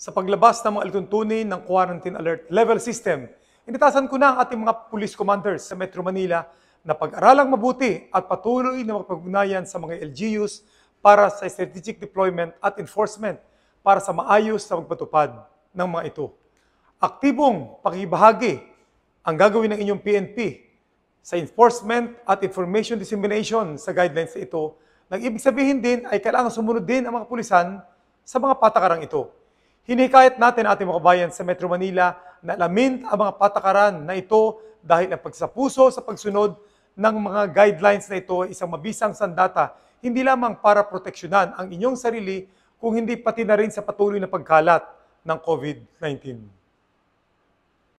Sa paglabas ng mga alituntunin ng Quarantine Alert Level System, initasan ko na ang ating mga police commanders sa Metro Manila na pag-aralang mabuti at patuloy na magpagbunayan sa mga LGUs para sa strategic deployment at enforcement para sa maayos na magpatupad ng mga ito. Aktibong pakibahagi ang gagawin ng inyong PNP sa enforcement at information dissemination sa guidelines na ito. nag ibig sabihin din ay kailangan sumunod din ang mga pulisan sa mga patakarang ito. Hinikayat natin ating mga kabayan sa Metro Manila na alamin ang mga patakaran na ito dahil ang pagsapuso sa pagsunod ng mga guidelines na ito ay isang mabisang sandata hindi lamang para proteksyonan ang inyong sarili kung hindi pati na rin sa patuloy na pagkalat ng COVID-19.